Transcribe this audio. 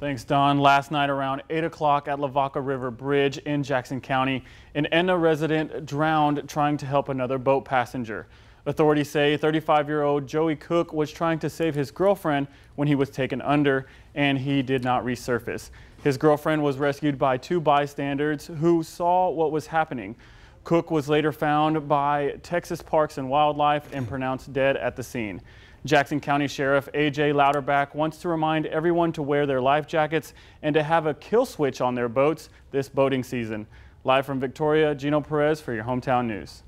Thanks, Don. Last night around 8 o'clock at Lavaca River Bridge in Jackson County, an Enna resident drowned trying to help another boat passenger. Authorities say 35-year-old Joey Cook was trying to save his girlfriend when he was taken under, and he did not resurface. His girlfriend was rescued by two bystanders who saw what was happening. Cook was later found by Texas Parks and Wildlife and pronounced dead at the scene. Jackson County Sheriff A.J. Louderback wants to remind everyone to wear their life jackets and to have a kill switch on their boats this boating season. Live from Victoria, Gino Perez for your hometown news.